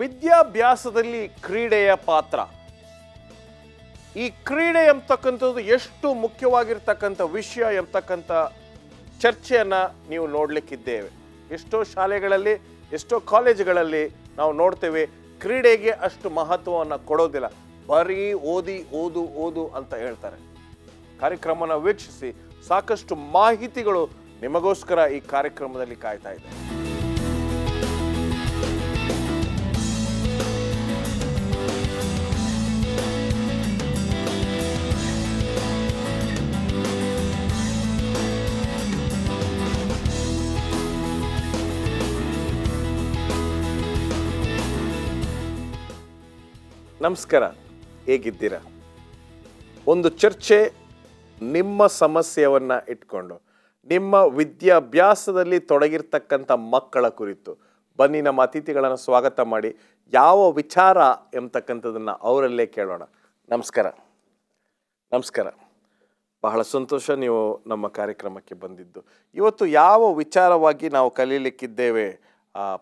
ವಿದ್ಯಾಭ್ಯಾಸದಲ್ಲಿ ಕ್ರೀಡೆಯ ಪಾತ್ರ ಈ ಕ್ರೀಡೆ ಎಂಬತಕ್ಕಂಥದ್ದು ಎಷ್ಟು ಮುಖ್ಯವಾಗಿರ್ತಕ್ಕಂಥ ವಿಷಯ ಎಂಬತಕ್ಕಂಥ ಚರ್ಚೆಯನ್ನು ನೀವು ನೋಡಲಿಕ್ಕಿದ್ದೇವೆ ಎಷ್ಟೋ ಶಾಲೆಗಳಲ್ಲಿ ಎಷ್ಟೋ ಕಾಲೇಜುಗಳಲ್ಲಿ ನಾವು ನೋಡ್ತೇವೆ ಕ್ರೀಡೆಗೆ ಅಷ್ಟು ಮಹತ್ವವನ್ನು ಕೊಡೋದಿಲ್ಲ ಬರೀ ಓದಿ ಓದು ಓದು ಅಂತ ಹೇಳ್ತಾರೆ ಕಾರ್ಯಕ್ರಮನ ವೀಕ್ಷಿಸಿ ಸಾಕಷ್ಟು ಮಾಹಿತಿಗಳು ನಿಮಗೋಸ್ಕರ ಈ ಕಾರ್ಯಕ್ರಮದಲ್ಲಿ ಕಾಯ್ತಾ ಇದೆ ನಮಸ್ಕಾರ ಹೇಗಿದ್ದೀರಾ ಒಂದು ಚರ್ಚೆ ನಿಮ್ಮ ಸಮಸ್ಯೆಯನ್ನು ಇಟ್ಕೊಂಡು ನಿಮ್ಮ ವಿದ್ಯಾಭ್ಯಾಸದಲ್ಲಿ ತೊಡಗಿರ್ತಕ್ಕಂಥ ಮಕ್ಕಳ ಕುರಿತು ಬನ್ನಿ ನಮ್ಮ ಅತಿಥಿಗಳನ್ನು ಸ್ವಾಗತ ಮಾಡಿ ಯಾವ ವಿಚಾರ ಎಂಬತಕ್ಕಂಥದ್ದನ್ನು ಅವರಲ್ಲೇ ಕೇಳೋಣ ನಮಸ್ಕಾರ ನಮಸ್ಕಾರ ಬಹಳ ಸಂತೋಷ ನೀವು ನಮ್ಮ ಕಾರ್ಯಕ್ರಮಕ್ಕೆ ಬಂದಿದ್ದು ಇವತ್ತು ಯಾವ ವಿಚಾರವಾಗಿ ನಾವು ಕಲೀಲಿಕ್ಕಿದ್ದೇವೆ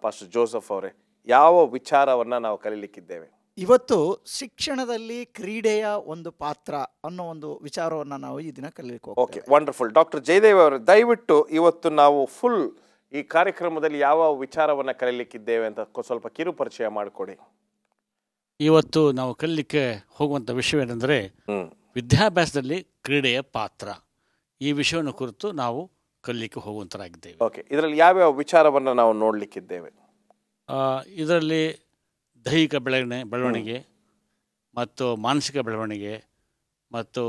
ಪಾಸ್ಟರ್ ಜೋಸಫ್ ಅವರೇ ಯಾವ ವಿಚಾರವನ್ನು ನಾವು ಕಲೀಲಿಕ್ಕಿದ್ದೇವೆ ಇವತ್ತು ಶಿಕ್ಷಣದಲ್ಲಿ ಕ್ರೀಡೆಯ ಒಂದು ಪಾತ್ರ ಅನ್ನೋ ಒಂದು ವಿಚಾರವನ್ನು ನಾವು ಈ ದಿನ ಕಲಿಯಲಿಕ್ಕೆ ಓಕೆ ವಂಡರ್ಫುಲ್ ಡಾಕ್ಟರ್ ಜಯದೇವ್ ಅವರು ದಯವಿಟ್ಟು ಇವತ್ತು ನಾವು ಫುಲ್ ಈ ಕಾರ್ಯಕ್ರಮದಲ್ಲಿ ಯಾವ ವಿಚಾರವನ್ನು ಕಲಿಲಿಕ್ಕಿದ್ದೇವೆ ಅಂತ ಸ್ವಲ್ಪ ಕಿರು ಪರಿಚಯ ಮಾಡಿಕೊಡಿ ಇವತ್ತು ನಾವು ಕಲಿಲಿಕ್ಕೆ ಹೋಗುವಂಥ ವಿಷಯವೇನೆಂದರೆ ವಿದ್ಯಾಭ್ಯಾಸದಲ್ಲಿ ಕ್ರೀಡೆಯ ಪಾತ್ರ ಈ ವಿಷಯವನ್ನು ಕುರಿತು ನಾವು ಕಲಿಲಿಕ್ಕೆ ಹೋಗುವಂತರಾಗಿದ್ದೇವೆ ಓಕೆ ಇದರಲ್ಲಿ ಯಾವ್ಯಾವ ವಿಚಾರವನ್ನು ನಾವು ನೋಡಲಿಕ್ಕಿದ್ದೇವೆ ಇದರಲ್ಲಿ ದೈಹಿಕ ಬೆಳವಣಿಗೆ ಬೆಳವಣಿಗೆ ಮತ್ತು ಮಾನಸಿಕ ಬೆಳವಣಿಗೆ ಮತ್ತು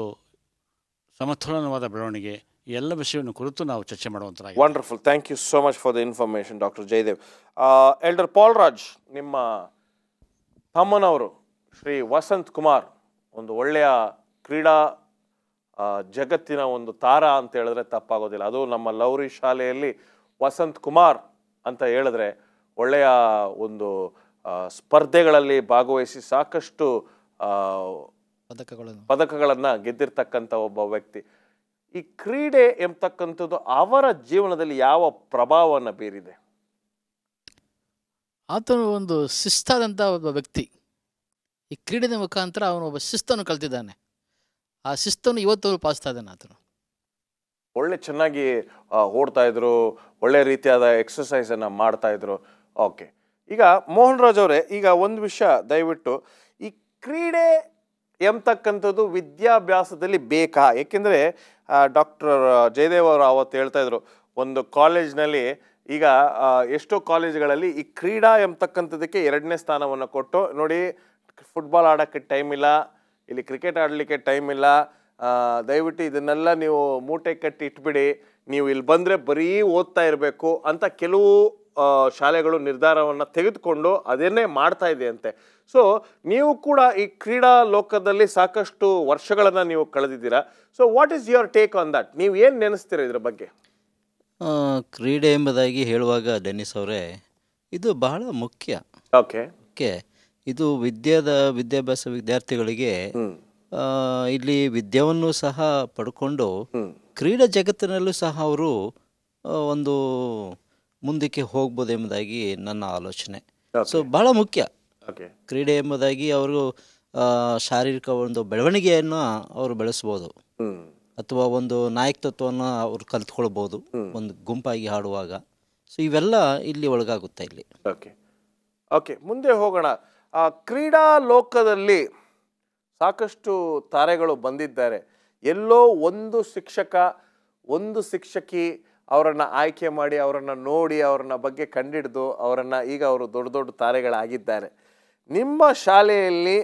ಸಮತೋಲನವಾದ ಬೆಳವಣಿಗೆ ಎಲ್ಲ ವಿಷಯವನ್ನು ಕುರಿತು ನಾವು ಚರ್ಚೆ ಮಾಡುವಂತಹ wonderful thank you so much for the information doctor Jayadev elder Paulraj ನಿಮ್ಮ ತಮ್ಮನವರು ಶ್ರೀ ವಸಂತ್ ಕುಮಾರ್ ಒಂದು ಒಳ್ಳೆಯ ಕ್ರೀಡಾ ಜಗತ್ತಿನ ಒಂದು ತಾರ ಅಂತ ಹೇಳಿದ್ರೆ ತಪ್ಪಾಗೋದಿಲ್ಲ ಅದು ನಮ್ಮ ಲೌರಿ ಶಾಲೆಯಲ್ಲಿ ವಸಂತ್ ಕುಮಾರ್ ಅಂತ ಹೇಳಿದ್ರೆ ಒಳ್ಳೆಯ ಒಂದು ಸ್ಪರ್ಧೆಗಳಲ್ಲಿ ಭಾಗವಹಿಸಿ ಸಾಕಷ್ಟು ಪದಕಗಳನ್ನು ಪದಕಗಳನ್ನು ಗೆದ್ದಿರ್ತಕ್ಕಂಥ ಒಬ್ಬ ವ್ಯಕ್ತಿ ಈ ಕ್ರೀಡೆ ಎಂಬತಕ್ಕಂಥದ್ದು ಅವರ ಜೀವನದಲ್ಲಿ ಯಾವ ಪ್ರಭಾವವನ್ನು ಬೀರಿದೆ ಆತನು ಒಂದು ಶಿಸ್ತಾದಂಥ ಒಬ್ಬ ವ್ಯಕ್ತಿ ಈ ಕ್ರೀಡೆಯ ಮುಖಾಂತರ ಅವನು ಒಬ್ಬ ಶಿಸ್ತನ್ನು ಕಲ್ತಿದ್ದಾನೆ ಆ ಶಿಸ್ತನ್ನು ಇವತ್ತು ಪಾಲಿಸ್ತಾ ಇದ್ದಾನೆ ಆತನು ಒಳ್ಳೆ ಚೆನ್ನಾಗಿ ಓಡ್ತಾ ಇದ್ರು ಒಳ್ಳೆ ರೀತಿಯಾದ ಎಕ್ಸಸೈಸನ್ನು ಮಾಡ್ತಾ ಇದ್ರು ಓಕೆ ಈಗ ಮೋಹನ್ ರಾಜ್ ಅವರೇ ಈಗ ಒಂದು ವಿಷಯ ದಯವಿಟ್ಟು ಈ ಕ್ರೀಡೆ ಎಂಬತಕ್ಕಂಥದ್ದು ವಿದ್ಯಾಭ್ಯಾಸದಲ್ಲಿ ಬೇಕಾ ಏಕೆಂದರೆ ಡಾಕ್ಟರ್ ಜಯದೇವ್ ಅವರು ಅವತ್ತು ಹೇಳ್ತಾ ಇದ್ರು ಒಂದು ಕಾಲೇಜ್ನಲ್ಲಿ ಈಗ ಎಷ್ಟೋ ಕಾಲೇಜುಗಳಲ್ಲಿ ಈ ಕ್ರೀಡಾ ಎಂಬತಕ್ಕಂಥದ್ದಕ್ಕೆ ಎರಡನೇ ಸ್ಥಾನವನ್ನು ಕೊಟ್ಟು ನೋಡಿ ಫುಟ್ಬಾಲ್ ಆಡೋಕ್ಕೆ ಟೈಮ್ ಇಲ್ಲ ಇಲ್ಲಿ ಕ್ರಿಕೆಟ್ ಆಡಲಿಕ್ಕೆ ಟೈಮ್ ಇಲ್ಲ ದಯವಿಟ್ಟು ಇದನ್ನೆಲ್ಲ ನೀವು ಮೂಟೆ ಕಟ್ಟಿ ಇಟ್ಬಿಡಿ ನೀವು ಇಲ್ಲಿ ಬಂದರೆ ಬರೀ ಓದ್ತಾ ಇರಬೇಕು ಅಂತ ಕೆಲವು ಶಾಲೆಗಳು ನಿರ್ಧಾರವನ್ನು ತೆಗೆದುಕೊಂಡು ಅದನ್ನೇ ಮಾಡ್ತಾ ಇದೆಯಂತೆ ಸೊ ನೀವು ಕೂಡ ಈ ಕ್ರೀಡಾ ಲೋಕದಲ್ಲಿ ಸಾಕಷ್ಟು ವರ್ಷಗಳನ್ನು ನೀವು ಕಳೆದಿದ್ದೀರಾ so what is your take on that ನೀವು ಏನು ನೆನೆಸ್ತೀರ ಇದ್ರ ಬಗ್ಗೆ ಕ್ರೀಡೆ ಎಂಬುದಾಗಿ ಹೇಳುವಾಗ ಡೆನಿಸ್ ಅವರೇ ಇದು ಬಹಳ ಮುಖ್ಯ ಓಕೆ ಓಕೆ ಇದು ವಿದ್ಯಾದ ವಿದ್ಯಾಭ್ಯಾಸ ವಿದ್ಯಾರ್ಥಿಗಳಿಗೆ ಇಲ್ಲಿ ವಿದ್ಯಾವನ್ನು ಸಹ ಪಡ್ಕೊಂಡು ಕ್ರೀಡಾ ಜಗತ್ತಿನಲ್ಲೂ ಸಹ ಅವರು ಒಂದು ಮುಂದಕ್ಕೆ ಹೋಗ್ಬೋದು ಎಂಬುದಾಗಿ ನನ್ನ ಆಲೋಚನೆ ಸೊ ಬಹಳ ಮುಖ್ಯ ಕ್ರೀಡೆ ಎಂಬುದಾಗಿ ಅವರು ಶಾರೀರಿಕ ಒಂದು ಬೆಳವಣಿಗೆಯನ್ನು ಅವರು ಬೆಳೆಸ್ಬೋದು ಅಥವಾ ಒಂದು ನಾಯಕತ್ವವನ್ನು ಅವರು ಕಲ್ತ್ಕೊಳ್ಬೋದು ಒಂದು ಗುಂಪಾಗಿ ಹಾಡುವಾಗ ಸೊ ಇವೆಲ್ಲ ಇಲ್ಲಿ ಒಳಗಾಗುತ್ತೆ ಇಲ್ಲಿ ಓಕೆ ಓಕೆ ಮುಂದೆ ಹೋಗೋಣ ಕ್ರೀಡಾ ಲೋಕದಲ್ಲಿ ಸಾಕಷ್ಟು ತಾರೆಗಳು ಬಂದಿದ್ದಾರೆ ಎಲ್ಲೋ ಒಂದು ಶಿಕ್ಷಕ ಒಂದು ಶಿಕ್ಷಕಿ ಅವರನ್ನು ಆಯ್ಕೆ ಮಾಡಿ ಅವರನ್ನು ನೋಡಿ ಅವರನ್ನ ಬಗ್ಗೆ ಕಂಡಿಡಿದು ಅವರನ್ನು ಈಗ ಅವರು ದೊಡ್ಡ ದೊಡ್ಡ ತಾರೆಗಳಾಗಿದ್ದಾರೆ ನಿಮ್ಮ ಶಾಲೆಯಲ್ಲಿ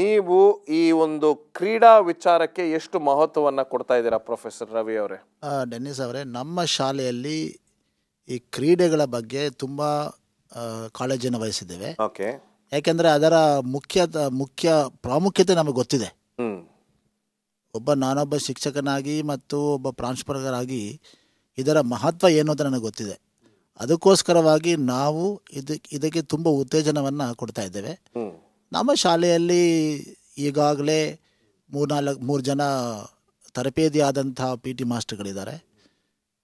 ನೀವು ಈ ಒಂದು ಕ್ರೀಡಾ ವಿಚಾರಕ್ಕೆ ಎಷ್ಟು ಮಹತ್ವವನ್ನು ಕೊಡ್ತಾ ಇದ್ದೀರಾ ಪ್ರೊಫೆಸರ್ ರವಿ ಅವರೇ ಡೆನ್ನಿಸ್ ಅವರೇ ನಮ್ಮ ಶಾಲೆಯಲ್ಲಿ ಈ ಕ್ರೀಡೆಗಳ ಬಗ್ಗೆ ತುಂಬ ಕಾಳಜಿಯನ್ನು ವಹಿಸಿದ್ದೇವೆ ಓಕೆ ಯಾಕೆಂದರೆ ಅದರ ಮುಖ್ಯ ಮುಖ್ಯ ಪ್ರಾಮುಖ್ಯತೆ ನಮಗೆ ಗೊತ್ತಿದೆ ಒಬ್ಬ ನಾನೊಬ್ಬ ಶಿಕ್ಷಕನಾಗಿ ಮತ್ತು ಒಬ್ಬ ಪ್ರಾಂಶುಪಾಲಕರಾಗಿ ಇದರ ಮಹತ್ವ ಏನು ಅಂತ ನನಗೆ ಗೊತ್ತಿದೆ ಅದಕ್ಕೋಸ್ಕರವಾಗಿ ನಾವು ಇದಕ್ಕೆ ಇದಕ್ಕೆ ತುಂಬ ಉತ್ತೇಜನವನ್ನು ಕೊಡ್ತಾ ಇದ್ದೇವೆ ನಮ್ಮ ಶಾಲೆಯಲ್ಲಿ ಈಗಾಗಲೇ ಮೂರ್ನಾಲ್ಕು ಮೂರು ಜನ ತರಬೇತಿ ಆದಂತಹ ಪಿ ಟಿ ಮಾಸ್ಟರ್ಗಳಿದ್ದಾರೆ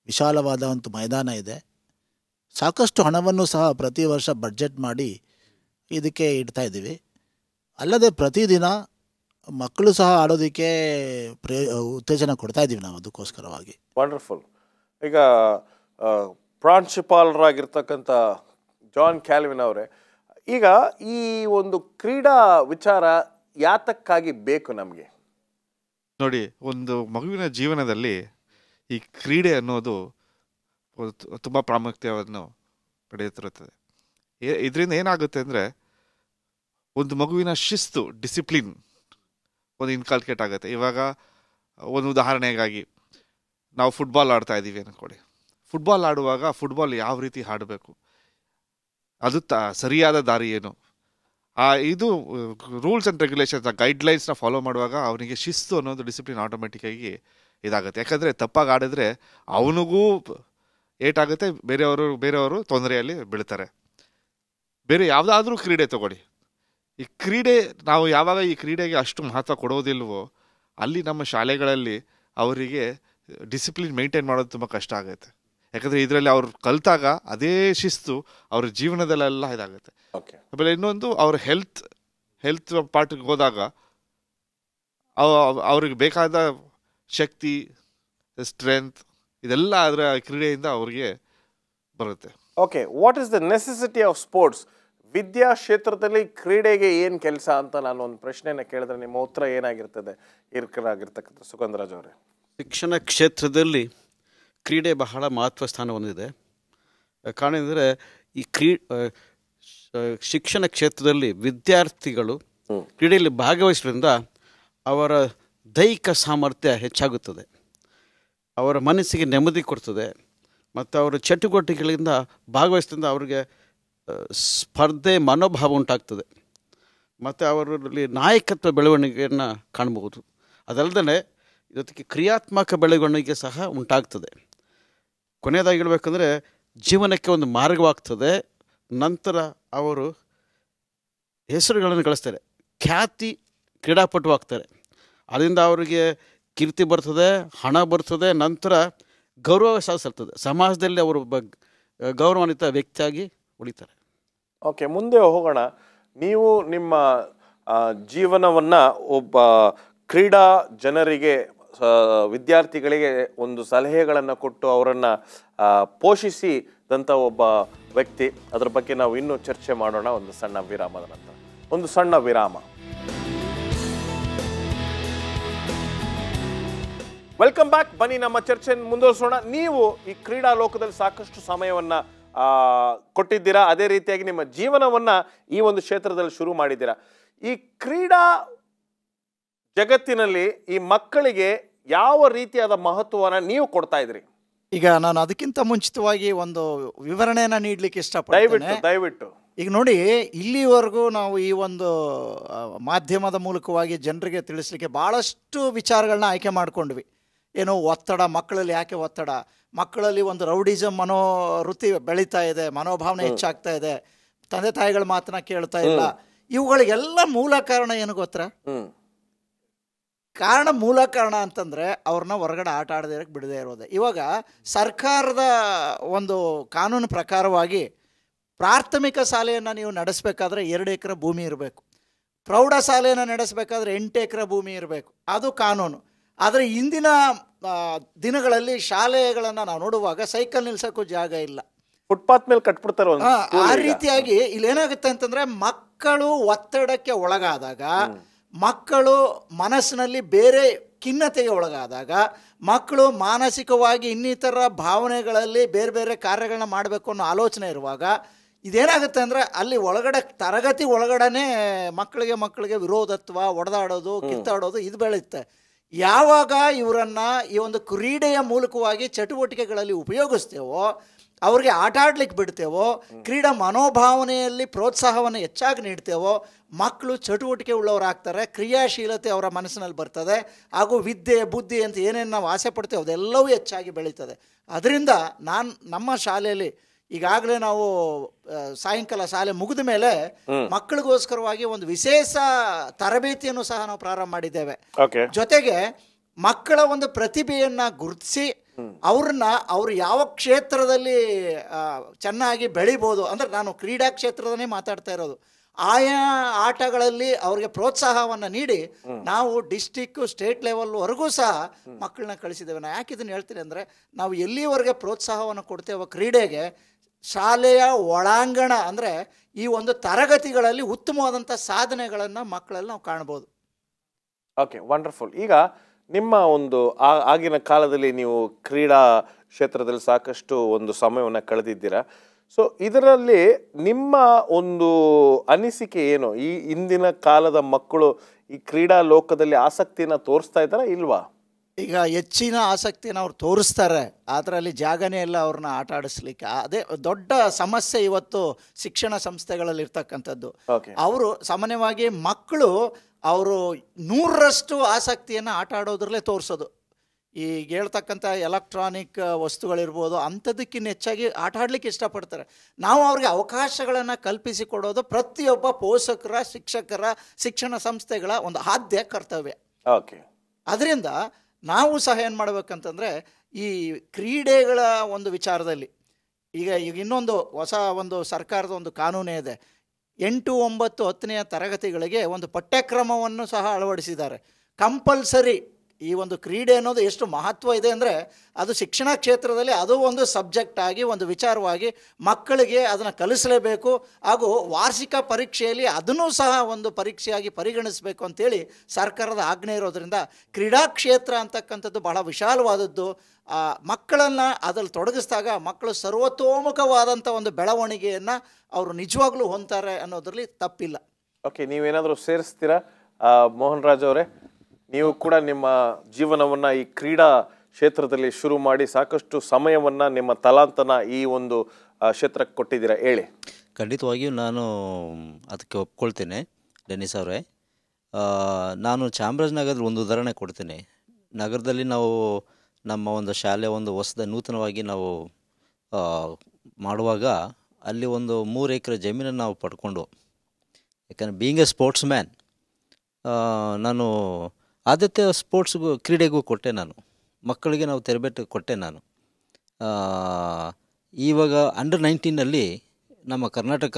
ವಿಶಾಲವಾದ ಒಂದು ಮೈದಾನ ಇದೆ ಸಾಕಷ್ಟು ಹಣವನ್ನು ಸಹ ಪ್ರತಿ ವರ್ಷ ಬಡ್ಜೆಟ್ ಮಾಡಿ ಇದಕ್ಕೆ ಇಡ್ತಾ ಇದ್ದೀವಿ ಅಲ್ಲದೆ ಪ್ರತಿದಿನ ಮಕ್ಕಳು ಸಹ ಆಡೋದಕ್ಕೆ ಪ್ರೇ ಉತ್ತೇಜನ ಕೊಡ್ತಾ ಇದ್ದೀವಿ ನಾವು ಅದಕ್ಕೋಸ್ಕರವಾಗಿ ವಂಡರ್ಫುಲ್ ಈಗ ಪ್ರಾಂಶುಪಾಲರಾಗಿರ್ತಕ್ಕಂಥ ಜಾನ್ ಕ್ಯಾಲ್ವಿನ್ ಅವರೇ ಈಗ ಈ ಒಂದು ಕ್ರೀಡಾ ವಿಚಾರ ಯಾತಕ್ಕಾಗಿ ಬೇಕು ನಮಗೆ ನೋಡಿ ಒಂದು ಮಗುವಿನ ಜೀವನದಲ್ಲಿ ಈ ಕ್ರೀಡೆ ಅನ್ನೋದು ತುಂಬ ಪ್ರಾಮುಖ್ಯವನ್ನು ಪಡೆಯುತ್ತಿರುತ್ತದೆ ಇದರಿಂದ ಏನಾಗುತ್ತೆ ಅಂದರೆ ಒಂದು ಮಗುವಿನ ಶಿಸ್ತು ಡಿಸಿಪ್ಲಿನ್ ಒಂದು ಇನ್ಕಾಲ್ಕೇಟ್ ಆಗುತ್ತೆ ಇವಾಗ ಒಂದು ಉದಾಹರಣೆಗಾಗಿ ನಾವು ಫುಟ್ಬಾಲ್ ಆಡ್ತಾ ಇದ್ದೀವಿ ಅಂದ್ಕೊಳ್ಳಿ ಫುಟ್ಬಾಲ್ ಆಡುವಾಗ ಫುಟ್ಬಾಲ್ ಯಾವ ರೀತಿ ಆಡಬೇಕು ಅದು ತ ಸರಿಯಾದ ದಾರಿ ಏನು ಆ ಇದು ರೂಲ್ಸ್ ಆ್ಯಂಡ್ ರೆಗ್ಯುಲೇಷನ್ಸ್ ಆ ಗೈಡ್ಲೈನ್ಸ್ನ ಫಾಲೋ ಮಾಡುವಾಗ ಅವನಿಗೆ ಶಿಸ್ತು ಅನ್ನೋದು ಡಿಸಿಪ್ಲಿನ್ ಆಟೋಮೆಟಿಕ್ಕಾಗಿ ಇದಾಗುತ್ತೆ ಯಾಕಂದರೆ ತಪ್ಪಾಗಿ ಆಡಿದ್ರೆ ಅವನಿಗೂ ಏಟಾಗುತ್ತೆ ಬೇರೆಯವರು ಬೇರೆಯವರು ತೊಂದರೆಯಲ್ಲಿ ಬೀಳ್ತಾರೆ ಬೇರೆ ಯಾವುದಾದ್ರೂ ಕ್ರೀಡೆ ತಗೊಳ್ಳಿ ಈ ಕ್ರೀಡೆ ನಾವು ಯಾವಾಗ ಈ ಕ್ರೀಡೆಗೆ ಅಷ್ಟು ಮಹತ್ವ ಕೊಡೋದಿಲ್ವೋ ಅಲ್ಲಿ ನಮ್ಮ ಶಾಲೆಗಳಲ್ಲಿ ಅವರಿಗೆ ಡಿಸಿಪ್ಲಿನ್ ಮೇಂಟೈನ್ ಮಾಡೋದು ತುಂಬ ಕಷ್ಟ ಆಗುತ್ತೆ ಯಾಕಂದರೆ ಇದರಲ್ಲಿ ಅವ್ರು ಕಲಿತಾಗ ಅದೇ ಶಿಸ್ತು ಅವ್ರ ಜೀವನದಲ್ಲೆಲ್ಲ ಇದಾಗುತ್ತೆ ಆಮೇಲೆ ಇನ್ನೊಂದು ಅವ್ರ ಹೆಲ್ತ್ ಹೆಲ್ತ್ ಪಾರ್ಟಿಗೆ ಹೋದಾಗ ಅವ್ರಿಗೆ ಬೇಕಾದ ಶಕ್ತಿ ಸ್ಟ್ರೆಂತ್ ಇದೆಲ್ಲ ಅದರ ಕ್ರೀಡೆಯಿಂದ ಅವ್ರಿಗೆ ಬರುತ್ತೆ okay what is the necessity of sports ವಿದ್ಯಾ ಕ್ಷೇತ್ರದಲ್ಲಿ ಕ್ರೀಡೆಗೆ ಏನು ಕೆಲಸ ಅಂತ ನಾನು ಒಂದು ಪ್ರಶ್ನೆಯನ್ನು ಕೇಳಿದ್ರೆ ನಿಮ್ಮ ಉತ್ತರ ಏನಾಗಿರ್ತದೆ ಇರ್ಕರಾಗಿರ್ತಕ್ಕಂಥ ಸುಗಂಧರಾಜ್ ಅವರೇ ಶಿಕ್ಷಣ ಕ್ಷೇತ್ರದಲ್ಲಿ ಕ್ರೀಡೆ ಬಹಳ ಮಹತ್ವ ಸ್ಥಾನ ಹೊಂದಿದೆ ಕಾರಣ ಈ ಕ್ರೀ ಶಿಕ್ಷಣ ಕ್ಷೇತ್ರದಲ್ಲಿ ವಿದ್ಯಾರ್ಥಿಗಳು ಕ್ರೀಡೆಯಲ್ಲಿ ಭಾಗವಹಿಸೋದ್ರಿಂದ ಅವರ ದೈಹಿಕ ಸಾಮರ್ಥ್ಯ ಹೆಚ್ಚಾಗುತ್ತದೆ ಅವರ ಮನಸ್ಸಿಗೆ ನೆಮ್ಮದಿ ಕೊಡ್ತದೆ ಮತ್ತು ಅವರ ಚಟುವಟಿಕೆಗಳಿಂದ ಭಾಗವಹಿಸೋದ್ರಿಂದ ಅವರಿಗೆ ಸ್ಪರ್ಧೆ ಮನೋಭಾವ ಉಂಟಾಗ್ತದೆ ಮತ್ತು ಅವರಲ್ಲಿ ನಾಯಕತ್ವ ಬೆಳವಣಿಗೆಯನ್ನು ಕಾಣಬಹುದು ಅದಲ್ಲದೆ ಜೊತೆಗೆ ಕ್ರಿಯಾತ್ಮಕ ಬೆಳವಣಿಗೆ ಸಹ ಉಂಟಾಗ್ತದೆ ಕೊನೆಯದಾಗಿ ಹೇಳಬೇಕಂದ್ರೆ ಜೀವನಕ್ಕೆ ಒಂದು ಮಾರ್ಗವಾಗ್ತದೆ ನಂತರ ಅವರು ಹೆಸರುಗಳನ್ನು ಗಳಿಸ್ತಾರೆ ಖ್ಯಾತಿ ಕ್ರೀಡಾಪಟು ಆಗ್ತಾರೆ ಅದರಿಂದ ಅವರಿಗೆ ಕೀರ್ತಿ ಬರ್ತದೆ ಹಣ ಬರ್ತದೆ ನಂತರ ಗೌರವ ಸಾಧಿಸ್ತದೆ ಸಮಾಜದಲ್ಲಿ ಅವರು ಬ ಗೌರವಾನ್ವಿತ ವ್ಯಕ್ತಿಯಾಗಿ ಉಳಿತಾರೆ ಓಕೆ ಮುಂದೆ ಹೋಗೋಣ ನೀವು ನಿಮ್ಮ ಜೀವನವನ್ನು ಒಬ್ಬ ಕ್ರೀಡಾ ಜನರಿಗೆ ವಿದ್ಯಾರ್ಥಿಗಳಿಗೆ ಒಂದು ಸಲಹೆಗಳನ್ನು ಕೊಟ್ಟು ಅವರನ್ನು ದಂಥ ಒಬ್ಬ ವ್ಯಕ್ತಿ ಅದರ ಬಗ್ಗೆ ನಾವು ಇನ್ನೂ ಚರ್ಚೆ ಮಾಡೋಣ ಒಂದು ಸಣ್ಣ ವಿರಾಮದ ನಂತರ ಒಂದು ಸಣ್ಣ ವಿರಾಮ ವೆಲ್ಕಮ್ ಬ್ಯಾಕ್ ಬನ್ನಿ ನಮ್ಮ ಚರ್ಚೆಯನ್ನು ಮುಂದುವರಿಸೋಣ ನೀವು ಈ ಕ್ರೀಡಾ ಲೋಕದಲ್ಲಿ ಸಾಕಷ್ಟು ಸಮಯವನ್ನು ಕೊಟ್ಟಿದ್ದೀರಾ ಅದೇ ರೀತಿಯಾಗಿ ನಿಮ್ಮ ಜೀವನವನ್ನು ಈ ಒಂದು ಕ್ಷೇತ್ರದಲ್ಲಿ ಶುರು ಮಾಡಿದ್ದೀರಾ ಈ ಕ್ರೀಡಾ ಜಗತ್ತಿನಲ್ಲಿ ಈ ಮಕ್ಕಳಿಗೆ ಯಾವ ರೀತಿಯಾದ ಮಹತ್ವನ ನೀವು ಕೊಡ್ತಾ ಇದ್ರಿ ಈಗ ನಾನು ಅದಕ್ಕಿಂತ ಮುಂಚಿತವಾಗಿ ಒಂದು ವಿವರಣೆಯನ್ನ ನೀಡಲಿಕ್ಕೆ ಇಷ್ಟಪಡ್ತೇನೆ ದಯವಿಟ್ಟು ಈಗ ನೋಡಿ ಇಲ್ಲಿವರೆಗೂ ನಾವು ಈ ಒಂದು ಮಾಧ್ಯಮದ ಮೂಲಕವಾಗಿ ಜನರಿಗೆ ತಿಳಿಸ್ಲಿಕ್ಕೆ ಭಾಳಷ್ಟು ವಿಚಾರಗಳನ್ನ ಆಯ್ಕೆ ಮಾಡ್ಕೊಂಡ್ವಿ ಏನು ಒತ್ತಡ ಮಕ್ಕಳಲ್ಲಿ ಯಾಕೆ ಒತ್ತಡ ಮಕ್ಕಳಲ್ಲಿ ಒಂದು ರೌಡಿಸಮ್ ಮನೋ ವೃತ್ತಿ ಬೆಳೀತಾ ಇದೆ ಮನೋಭಾವನೆ ಹೆಚ್ಚಾಗ್ತಾ ಇದೆ ತಂದೆ ತಾಯಿಗಳ ಮಾತನ್ನ ಕೇಳ್ತಾ ಇಲ್ಲ ಇವುಗಳಿಗೆಲ್ಲ ಮೂಲ ಕಾರಣ ಏನು ಗೊತ್ತಾ ಕಾರಣ ಮೂಲ ಕಾರಣ ಅಂತಂದರೆ ಅವ್ರನ್ನ ಹೊರಗಡೆ ಆಟ ಇರೋಕ್ಕೆ ಬಿಡದೇ ಇರೋದು ಇವಾಗ ಸರ್ಕಾರದ ಒಂದು ಕಾನೂನು ಪ್ರಕಾರವಾಗಿ ಪ್ರಾಥಮಿಕ ಶಾಲೆಯನ್ನು ನೀವು ನಡೆಸಬೇಕಾದ್ರೆ ಎರಡು ಎಕರೆ ಭೂಮಿ ಇರಬೇಕು ಪ್ರೌಢ ಶಾಲೆಯನ್ನು ನಡೆಸಬೇಕಾದ್ರೆ ಎಂಟು ಎಕರೆ ಭೂಮಿ ಇರಬೇಕು ಅದು ಕಾನೂನು ಆದರೆ ಇಂದಿನ ದಿನಗಳಲ್ಲಿ ಶಾಲೆಗಳನ್ನು ನಾವು ನೋಡುವಾಗ ಸೈಕಲ್ ನಿಲ್ಸೋಕ್ಕೂ ಜಾಗ ಇಲ್ಲ ಫುಟ್ಪಾತ್ ಮೇಲೆ ಕಟ್ಬಿಡ್ತಾರ ಆ ರೀತಿಯಾಗಿ ಇಲ್ಲೇನಾಗುತ್ತೆ ಅಂತಂದರೆ ಮಕ್ಕಳು ಒತ್ತಡಕ್ಕೆ ಒಳಗಾದಾಗ ಮಕ್ಕಳು ಮನಸ್ಸಿನಲ್ಲಿ ಬೇರೆ ಖಿನ್ನತೆಗೆ ಒಳಗಾದಾಗ ಮಕ್ಕಳು ಮಾನಸಿಕವಾಗಿ ಇನ್ನಿತರ ಭಾವನೆಗಳಲ್ಲಿ ಬೇರೆ ಬೇರೆ ಕಾರ್ಯಗಳನ್ನ ಮಾಡಬೇಕು ಅನ್ನೋ ಆಲೋಚನೆ ಇರುವಾಗ ಇದೇನಾಗುತ್ತೆ ಅಂದರೆ ಅಲ್ಲಿ ಒಳಗಡೆ ತರಗತಿ ಒಳಗಡೆ ಮಕ್ಕಳಿಗೆ ಮಕ್ಕಳಿಗೆ ವಿರೋಧತ್ವ ಒಡೆದಾಡೋದು ಕಿತ್ತಾಡೋದು ಇದು ಬೆಳೆಯುತ್ತೆ ಯಾವಾಗ ಇವರನ್ನು ಈ ಒಂದು ಕ್ರೀಡೆಯ ಮೂಲಕವಾಗಿ ಚಟುವಟಿಕೆಗಳಲ್ಲಿ ಉಪಯೋಗಿಸ್ತೇವೋ ಅವ್ರಿಗೆ ಆಟ ಆಡ್ಲಿಕ್ಕೆ ಬಿಡ್ತೇವೋ ಕ್ರೀಡಾ ಮನೋಭಾವನೆಯಲ್ಲಿ ಪ್ರೋತ್ಸಾಹವನ್ನು ಹೆಚ್ಚಾಗಿ ನೀಡ್ತೇವೋ ಮಕ್ಕಳು ಚಟುವಟಿಕೆ ಉಳ್ಳವರಾಗ್ತಾರೆ ಕ್ರಿಯಾಶೀಲತೆ ಅವರ ಮನಸ್ಸಿನಲ್ಲಿ ಬರ್ತದೆ ಹಾಗೂ ವಿದ್ಯೆ ಬುದ್ಧಿ ಅಂತ ಏನೇನು ನಾವು ಆಸೆ ಪಡ್ತೇವೆ ಅದೆಲ್ಲವೂ ಹೆಚ್ಚಾಗಿ ಬೆಳೀತದೆ ಅದರಿಂದ ನಾನು ನಮ್ಮ ಶಾಲೆಯಲ್ಲಿ ಈಗಾಗಲೇ ನಾವು ಸಾಯಂಕಾಲ ಶಾಲೆ ಮುಗಿದ ಮೇಲೆ ಮಕ್ಕಳಿಗೋಸ್ಕರವಾಗಿ ಒಂದು ವಿಶೇಷ ತರಬೇತಿಯನ್ನು ಸಹ ನಾವು ಪ್ರಾರಂಭ ಮಾಡಿದ್ದೇವೆ ಜೊತೆಗೆ ಮಕ್ಕಳ ಒಂದು ಪ್ರತಿಭೆಯನ್ನು ಗುರುತಿಸಿ ಅವ್ರನ್ನ ಅವ್ರು ಯಾವ ಕ್ಷೇತ್ರದಲ್ಲಿ ಚೆನ್ನಾಗಿ ಬೆಳಿಬೋದು ಅಂದ್ರೆ ನಾನು ಕ್ರೀಡಾ ಕ್ಷೇತ್ರದನ್ನೇ ಮಾತಾಡ್ತಾ ಇರೋದು ಆಯಾ ಆಟಗಳಲ್ಲಿ ಅವ್ರಿಗೆ ಪ್ರೋತ್ಸಾಹವನ್ನು ನೀಡಿ ನಾವು ಡಿಸ್ಟಿಕ್ ಸ್ಟೇಟ್ ಲೆವೆಲ್ವರೆಗೂ ಸಹ ಮಕ್ಕಳನ್ನ ಕಳಿಸಿದ್ದೇವೆ ನಾ ಯಾಕೆ ಇದನ್ನು ಹೇಳ್ತೀನಿ ಅಂದರೆ ನಾವು ಎಲ್ಲಿವರೆಗೆ ಪ್ರೋತ್ಸಾಹವನ್ನು ಕೊಡ್ತೇವೋ ಕ್ರೀಡೆಗೆ ಶಾಲೆಯ ಒಳಾಂಗಣ ಅಂದರೆ ಈ ಒಂದು ತರಗತಿಗಳಲ್ಲಿ ಉತ್ತಮವಾದಂಥ ಸಾಧನೆಗಳನ್ನು ಮಕ್ಕಳಲ್ಲಿ ನಾವು ಕಾಣ್ಬೋದು ಓಕೆ ವಂಡರ್ಫುಲ್ ಈಗ ನಿಮ್ಮ ಒಂದು ಆಗಿನ ಕಾಲದಲ್ಲಿ ನೀವು ಕ್ರೀಡಾ ಕ್ಷೇತ್ರದಲ್ಲಿ ಸಾಕಷ್ಟು ಒಂದು ಸಮಯವನ್ನು ಕಳೆದಿದ್ದೀರಾ ಸೊ ಇದರಲ್ಲಿ ನಿಮ್ಮ ಒಂದು ಅನಿಸಿಕೆ ಏನು ಈ ಇಂದಿನ ಕಾಲದ ಮಕ್ಕಳು ಈ ಕ್ರೀಡಾ ಲೋಕದಲ್ಲಿ ಆಸಕ್ತಿಯನ್ನು ತೋರಿಸ್ತಾ ಇದ್ದಾರಾ ಇಲ್ವಾ ಈಗ ಹೆಚ್ಚಿನ ಆಸಕ್ತಿನ ಅವ್ರು ತೋರಿಸ್ತಾರೆ ಅದರಲ್ಲಿ ಜಾಗನೇ ಇಲ್ಲ ಅವ್ರನ್ನ ಆಟ ಆಡಿಸ್ಲಿಕ್ಕೆ ಅದೇ ದೊಡ್ಡ ಸಮಸ್ಯೆ ಇವತ್ತು ಶಿಕ್ಷಣ ಸಂಸ್ಥೆಗಳಲ್ಲಿ ಇರ್ತಕ್ಕಂಥದ್ದು ಅವರು ಸಾಮಾನ್ಯವಾಗಿ ಮಕ್ಕಳು ಅವರು ನೂರರಷ್ಟು ಆಸಕ್ತಿಯನ್ನು ಆಟ ಆಡೋದ್ರಲ್ಲೇ ತೋರಿಸೋದು ಈಗ ಹೇಳ್ತಕ್ಕಂಥ ಎಲೆಕ್ಟ್ರಾನಿಕ್ ವಸ್ತುಗಳಿರ್ಬೋದು ಅಂಥದಕ್ಕಿಂತ ಹೆಚ್ಚಾಗಿ ಆಟ ಆಡಲಿಕ್ಕೆ ಇಷ್ಟಪಡ್ತಾರೆ ನಾವು ಅವ್ರಿಗೆ ಅವಕಾಶಗಳನ್ನು ಕಲ್ಪಿಸಿ ಕೊಡೋದು ಪ್ರತಿಯೊಬ್ಬ ಪೋಷಕರ ಶಿಕ್ಷಕರ ಶಿಕ್ಷಣ ಸಂಸ್ಥೆಗಳ ಒಂದು ಆದ್ಯ ಕರ್ತವ್ಯ ಓಕೆ ಅದರಿಂದ ನಾವು ಸಹ ಏನು ಮಾಡಬೇಕಂತಂದರೆ ಈ ಕ್ರೀಡೆಗಳ ಒಂದು ವಿಚಾರದಲ್ಲಿ ಈಗ ಈಗ ಇನ್ನೊಂದು ಹೊಸ ಒಂದು ಸರ್ಕಾರದ ಒಂದು ಕಾನೂನೇ ಇದೆ ಎಂಟು ಒಂಬತ್ತು ಹತ್ತನೆಯ ತರಗತಿಗಳಿಗೆ ಒಂದು ಪಠ್ಯಕ್ರಮವನ್ನು ಸಹ ಅಳವಡಿಸಿದ್ದಾರೆ ಕಂಪಲ್ಸರಿ ಈ ಒಂದು ಕ್ರೀಡೆ ಅನ್ನೋದು ಎಷ್ಟು ಮಹತ್ವ ಇದೆ ಅಂದರೆ ಅದು ಶಿಕ್ಷಣ ಕ್ಷೇತ್ರದಲ್ಲಿ ಅದು ಒಂದು ಸಬ್ಜೆಕ್ಟ್ ಆಗಿ ಒಂದು ವಿಚಾರವಾಗಿ ಮಕ್ಕಳಿಗೆ ಅದನ್ನು ಕಲಿಸಲೇಬೇಕು ಹಾಗೂ ವಾರ್ಷಿಕ ಪರೀಕ್ಷೆಯಲ್ಲಿ ಅದನ್ನೂ ಸಹ ಒಂದು ಪರೀಕ್ಷೆಯಾಗಿ ಪರಿಗಣಿಸಬೇಕು ಅಂತೇಳಿ ಸರ್ಕಾರದ ಆಜ್ಞೆ ಇರೋದರಿಂದ ಕ್ರೀಡಾ ಕ್ಷೇತ್ರ ಅಂತಕ್ಕಂಥದ್ದು ಬಹಳ ವಿಶಾಲವಾದದ್ದು ಮಕ್ಕಳನ್ನು ಅದರಲ್ಲಿ ತೊಡಗಿಸಿದಾಗ ಮಕ್ಕಳು ಸರ್ವತೋಮುಖವಾದಂಥ ಒಂದು ಬೆಳವಣಿಗೆಯನ್ನು ಅವರು ನಿಜವಾಗ್ಲೂ ಹೊಂತಾರೆ ಅನ್ನೋದರಲ್ಲಿ ತಪ್ಪಿಲ್ಲ ಓಕೆ ನೀವೇನಾದರೂ ಸೇರಿಸ್ತೀರಾ ಮೋಹನ್ ರಾಜ್ ಅವರೇ ನೀವು ಕೂಡ ನಿಮ್ಮ ಜೀವನವನ್ನು ಈ ಕ್ರೀಡಾ ಕ್ಷೇತ್ರದಲ್ಲಿ ಶುರು ಮಾಡಿ ಸಾಕಷ್ಟು ಸಮಯವನ್ನು ನಿಮ್ಮ ತಲಾಂತನ ಈ ಒಂದು ಕ್ಷೇತ್ರಕ್ಕೆ ಕೊಟ್ಟಿದ್ದೀರಾ ಹೇಳಿ ಖಂಡಿತವಾಗಿಯೂ ನಾನು ಅದಕ್ಕೆ ಒಪ್ಕೊಳ್ತೇನೆ ಡೆನಿಸ್ ಅವರೇ ನಾನು ಚಾಮರಾಜನಗರದ ಒಂದು ಉದಾಹರಣೆ ಕೊಡ್ತೀನಿ ನಗರದಲ್ಲಿ ನಾವು ನಮ್ಮ ಒಂದು ಶಾಲೆ ಒಂದು ಹೊಸದ ನೂತನವಾಗಿ ನಾವು ಮಾಡುವಾಗ ಅಲ್ಲಿ ಒಂದು ಮೂರು ಎಕರೆ ಜಮೀನನ್ನು ನಾವು ಪಡ್ಕೊಂಡು ಯಾಕಂದರೆ ಬೀಯಿಂಗ್ ಎ ಸ್ಪೋರ್ಟ್ಸ್ ಮ್ಯಾನ್ ನಾನು ಆದ್ಯತೆ ಸ್ಪೋರ್ಟ್ಸ್ಗೂ ಕ್ರೀಡೆಗೂ ಕೊಟ್ಟೆ ನಾನು ಮಕ್ಕಳಿಗೆ ನಾವು ತೆರೆಬೇಟ್ ಕೊಟ್ಟೆ ನಾನು ಇವಾಗ ಅಂಡರ್ ನೈನ್ಟೀನಲ್ಲಿ ನಮ್ಮ ಕರ್ನಾಟಕ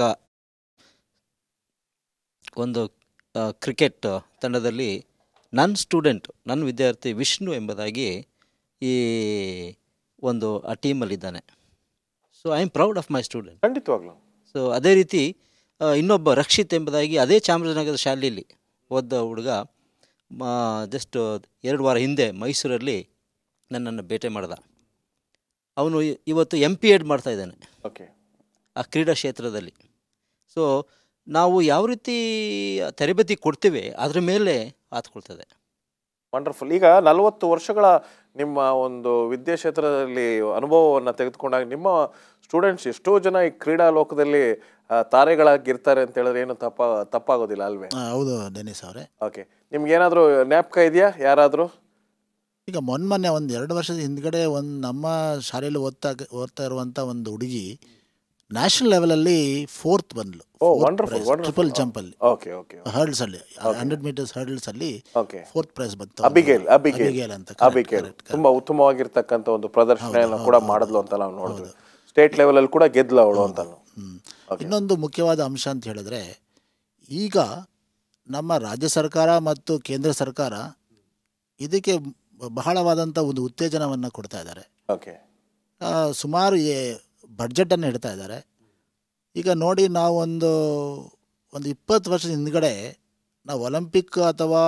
ಒಂದು ಕ್ರಿಕೆಟ್ ತಂಡದಲ್ಲಿ ನನ್ನ ಸ್ಟೂಡೆಂಟ್ ನನ್ನ ವಿದ್ಯಾರ್ಥಿ ವಿಷ್ಣು ಎಂಬುದಾಗಿ ಈ ಒಂದು ಆ ಟೀಮಲ್ಲಿದ್ದಾನೆ so I am proud of my student ಖಂಡಿತವಾಗ್ಲೂ ಸೊ ಅದೇ ರೀತಿ ಇನ್ನೊಬ್ಬ ರಕ್ಷಿತ್ ಎಂಬುದಾಗಿ ಅದೇ ಚಾಮರಾಜನಗರ ಶಾಲೆಯಲ್ಲಿ ಓದ್ದ ಹುಡುಗ ಜಸ್ಟ್ ಎರಡು ವಾರ ಹಿಂದೆ ಮೈಸೂರಲ್ಲಿ ನನ್ನನ್ನು ಭೇಟೆ ಮಾಡ್ದ ಅವನು ಇವತ್ತು ಎಮ್ ಪಿ ಎಡ್ ಮಾಡ್ತಾ ಇದ್ದಾನೆ ಓಕೆ ಆ ಕ್ರೀಡಾ ಕ್ಷೇತ್ರದಲ್ಲಿ ಸೊ ನಾವು ಯಾವ ರೀತಿ ತರಬೇತಿ ಕೊಡ್ತೀವಿ ಅದರ ಮೇಲೆ ಆತ್ಕೊಳ್ತದೆ ವಂಡರ್ಫುಲ್ ಈಗ ನಲವತ್ತು ವರ್ಷಗಳ ನಿಮ್ಮ ಒಂದು ವಿದ್ಯಾ ಕ್ಷೇತ್ರದಲ್ಲಿ ಅನುಭವವನ್ನು ತೆಗೆದುಕೊಂಡಾಗ ನಿಮ್ಮ ಸ್ಟೂಡೆಂಟ್ಸ್ ಎಷ್ಟೋ ಜನ ಈ ಕ್ರೀಡಾ ಲೋಕದಲ್ಲಿ ತಾರೆಗಳಾಗಿರ್ತಾರೆ ಅಂತ ಹೇಳಿದ್ರೆ ಏನು ತಪ್ಪ ತಪ್ಪಾಗೋದಿಲ್ಲ ಅಲ್ವೇ ಹೌದು ಡೆನಿಸ್ ಅವರೇ ಓಕೆ ನಿಮ್ಗೆ ಏನಾದರೂ ಜ್ಞಾಪಕ ಇದೆಯಾ ಯಾರಾದರೂ ಈಗ ಮೊನ್ನೆ ಒಂದು ಎರಡು ವರ್ಷದ ಹಿಂದ್ಗಡೆ ಒಂದು ನಮ್ಮ ಶಾಲೆಯಲ್ಲಿ ಓದ್ತಾ ಓದ್ತಾ ಇರುವಂಥ ಒಂದು ಹುಡುಗಿ ನ್ಯಾಷನಲ್ ಲೆವೆಲಲ್ಲಿ ಫೋರ್ತ್ ಬಂದ್ಲು ಟ್ರಿಪಲ್ oh, ಜಂಪ್ ಅಲ್ಲಿ ಹರ್ಡ್ಸ್ ಅಲ್ಲಿ ಹಂಡ್ರೆಡ್ ಮೀಟರ್ಸ್ ಹರ್ಡ್ಸ್ ಅಲ್ಲಿ ಫೋರ್ತ್ ಪ್ರೈಸ್ ಬಂತು ಅಬಿಗೇಲ್ ಅಬಿಗೇಲ್ ಅಂತ ಅಬಿಗೇಲ್ ತುಂಬಾ ಉತ್ತಮವಾಗಿರ್ತಕ್ಕಂಥ ಒಂದು ಪ್ರದರ್ಶನ ಕೂಡ ಮಾಡಿದ್ಲು ಅಂತ ನಾವು ನೋಡಿದ್ವಿ ಸ್ಟೇಟ್ ಲೆವೆಲ್ ಅಲ್ಲಿ ಕೂಡ ಗೆದ್ಲು ಅವಳು ಅಂತ ಇನ್ನೊಂದು ಮುಖ್ಯವಾದ ಅಂಶ ಅಂತ ಹೇಳಿದ್ರೆ ಈಗ ನಮ್ಮ ರಾಜ್ಯ ಸರ್ಕಾರ ಮತ್ತು ಕೇಂದ್ರ ಸರ್ಕಾರ ಇದಕ್ಕೆ ಬಹಳವಾದಂಥ ಒಂದು ಉತ್ತೇಜನವನ್ನು ಕೊಡ್ತಾ ಇದ್ದಾರೆ ಸುಮಾರು ಬಡ್ಜೆಟನ್ನು ಇಡ್ತಾ ಇದ್ದಾರೆ ಈಗ ನೋಡಿ ನಾವೊಂದು ಒಂದು ಇಪ್ಪತ್ತು ವರ್ಷದ ಹಿಂದ್ಗಡೆ ನಾವು ಒಲಿಂಪಿಕ್ ಅಥವಾ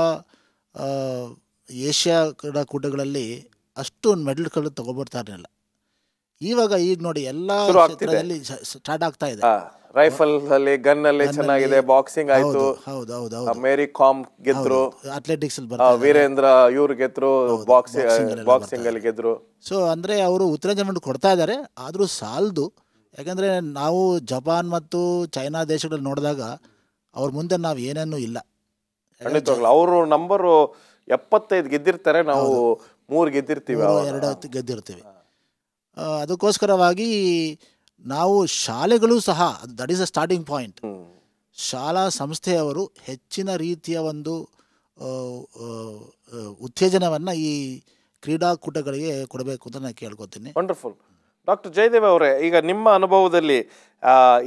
ಏಷ್ಯಾ ಕ್ರೀಡಾಕೂಟಗಳಲ್ಲಿ ಅಷ್ಟು ಮೆಡಲ್ಗಳು ತೊಗೊಬರ್ತಾ ಇರಲಿಲ್ಲ ಇವಾಗ ಈಗ ನೋಡಿ ಎಲ್ಲಾ ಕ್ಷೇತ್ರದಲ್ಲಿ ಸ್ಟಾರ್ಟ್ ಆಗ್ತಾ ಇದೆ ರೈಫಲ್ ಅಲ್ಲಿ ಗನ್ ಅಲ್ಲಿ ಚೆನ್ನಾಗಿದೆ ಬಾಕ್ಸಿಂಗ್ ಆಯ್ತು ಮೇರಿ ಕಾಮ್ ಗೆದ್ರು ಅಥ್ಲೆಟಿಕ್ಸ್ ವೀರೇಂದ್ರ ಇವ್ರು ಗೆದ್ರು ಬಾಕ್ಸಿಂಗ್ ಬಾಕ್ಸಿಂಗ್ ಅಲ್ಲಿ ಗೆದ್ರು ಸೊ ಅಂದ್ರೆ ಅವರು ಉತ್ತೇಜನವನ್ನು ಕೊಡ್ತಾ ಇದ್ದಾರೆ ಆದ್ರೂ ಸಾಲದು ಯಾಕಂದ್ರೆ ನಾವು ಜಪಾನ್ ಮತ್ತು ಚೈನಾ ದೇಶಗಳಲ್ಲಿ ನೋಡಿದಾಗ ಅವ್ರ ಮುಂದೆ ನಾವು ಏನೇನು ಇಲ್ಲ ಅವರು ನಂಬರ್ ಎಪ್ಪತ್ತೈದು ಗೆದ್ದಿರ್ತಾರೆ ನಾವು ಮೂರು ಗೆದ್ದಿರ್ತೀವಿ ಎರಡು ಗೆದ್ದಿರ್ತೀವಿ ಅದಕ್ಕೋಸ್ಕರವಾಗಿ ನಾವು ಶಾಲೆಗಳು ಸಹ that is a starting point ಶಾಲಾ ಸಂಸ್ಥೆಯವರು ಹೆಚ್ಚಿನ ರೀತಿಯ ಒಂದು ಉತ್ತೇಜನವನ್ನು ಈ ಕ್ರೀಡಾಕೂಟಗಳಿಗೆ ಕೊಡಬೇಕು ಅಂತ ನಾನು ಕೇಳ್ಕೊತೀನಿ ವಂಡರ್ಫುಲ್ ಡಾಕ್ಟರ್ ಜಯದೇವ್ ಅವರೇ ಈಗ ನಿಮ್ಮ ಅನುಭವದಲ್ಲಿ